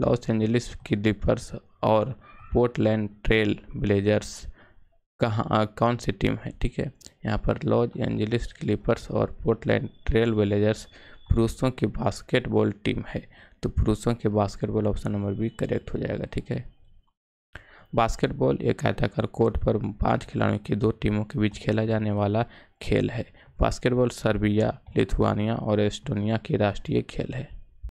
loss Angeles Clippers और Portland Trail Blazers कहाँ कौन सी टीम है ठीक है यहाँ पर लॉस एंजलिस क्लिपर्स और पोर्टलैंड ट्रेल ब्लेजर्स पुरुषों की बास्केटबॉल टीम है तो पुरुषों के basketball option number B correct हो जाएगा ठीक है बास्केटबॉल एक आयताकार कोर्ट पर पांच खिलाड़ियों की दो टीमों के बीच खेला जाने वाला खेल है बास्केटबॉल सर्बिया लिथुआनिया और एस्टोनिया के राष्ट्रीय खेल है